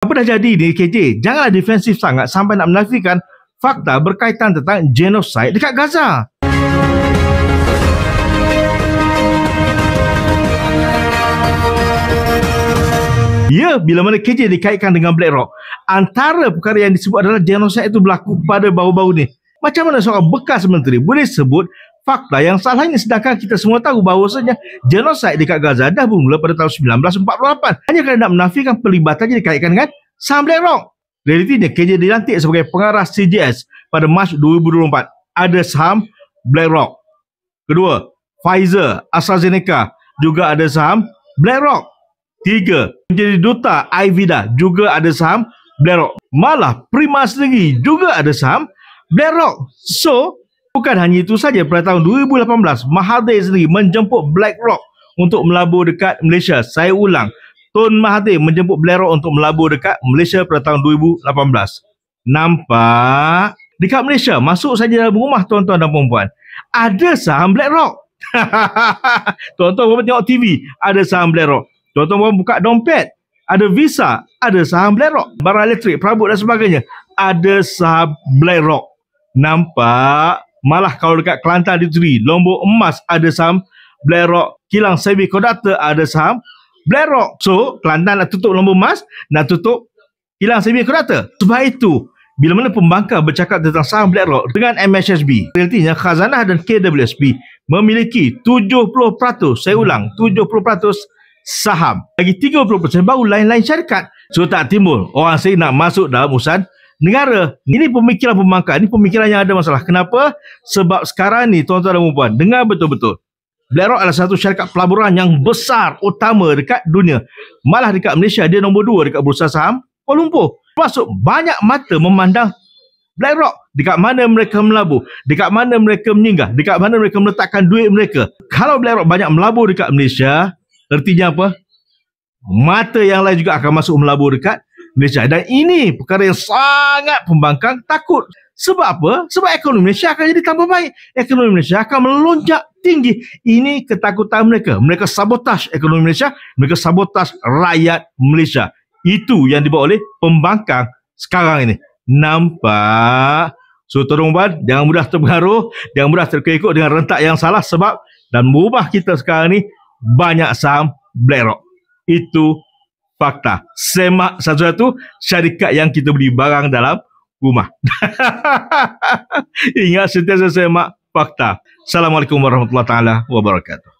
Apa dah jadi ni KJ? Janganlah defensif sangat sampai nak menafikan fakta berkaitan tentang genosid dekat Gaza. Ya, bila mana KJ dikaitkan dengan BlackRock, antara perkara yang disebut adalah genosid itu berlaku pada bau-bau ni. Macam mana seorang bekas menteri boleh sebut fakta yang salah ini sedangkan kita semua tahu bahawasanya genosid dekat Gaza dah bermula pada tahun 1948 hanya kerana nak menafikan pelibatannya dikaitkan dengan Sam Blackrock realitinya kerja dilantik sebagai pengarah CGS pada Mac 2024 ada saham Black Rock Kedua, Pfizer, AstraZeneca juga ada saham Black Rock Tiga, menjadi duta Ivida juga ada saham Black Rock Malah Prima sendiri juga ada saham Black Rock. So, Bukan hanya itu saja, pada tahun 2018, Mahathir sendiri menjemput BlackRock untuk melabur dekat Malaysia. Saya ulang, Tun Mahathir menjemput BlackRock untuk melabur dekat Malaysia pada tahun 2018. Nampak? Dekat Malaysia, masuk saja dalam rumah tuan-tuan dan perempuan. Ada saham BlackRock. tuan-tuan perempuan tengok TV, ada saham BlackRock. Tuan-tuan perempuan buka dompet, ada Visa, ada saham BlackRock. Barang elektrik, perabot dan sebagainya, ada saham BlackRock. Nampak? Malah kalau dekat Kelantan di Turi, Lombok Emas ada saham, Blerok Kilang Sebi Kodata ada saham, Blerok So, Kelantan nak tutup Lombok Emas, nak tutup Kilang Sebi Kodata. Sebab itu, bila mana pembangkang bercakap tentang saham BlackRock dengan MHSB, realitinya Khazanah dan KWSB memiliki 70%, saya ulang, 70% saham. Lagi 30% baru lain-lain syarikat. So, tak timbul orang saya nak masuk dalam usaha negara. Ini pemikiran pembangkang. Ini pemikiran yang ada masalah. Kenapa? Sebab sekarang ni tuan-tuan dan puan dengar betul-betul. BlackRock adalah satu syarikat pelaburan yang besar utama dekat dunia. Malah dekat Malaysia dia nombor dua dekat bursa saham Kuala Lumpur. Masuk banyak mata memandang BlackRock dekat mana mereka melabur, dekat mana mereka menyinggah, dekat mana mereka meletakkan duit mereka. Kalau BlackRock banyak melabur dekat Malaysia, ertinya apa? Mata yang lain juga akan masuk melabur dekat Malaysia. Dan ini perkara yang sangat pembangkang takut. Sebab apa? Sebab ekonomi Malaysia akan jadi tambah baik. Ekonomi Malaysia akan melonjak tinggi. Ini ketakutan mereka. Mereka sabotaj ekonomi Malaysia. Mereka sabotaj rakyat Malaysia. Itu yang dibuat oleh pembangkang sekarang ini. Nampak? So, tolong buat. Jangan mudah terpengaruh. Jangan mudah terkeikut dengan rentak yang salah. Sebab dan rumah kita sekarang ini banyak saham BlackRock. Itu fakta. Semak satu satu syarikat yang kita beli barang dalam rumah. Ingat sentiasa semak fakta. Assalamualaikum warahmatullahi wabarakatuh.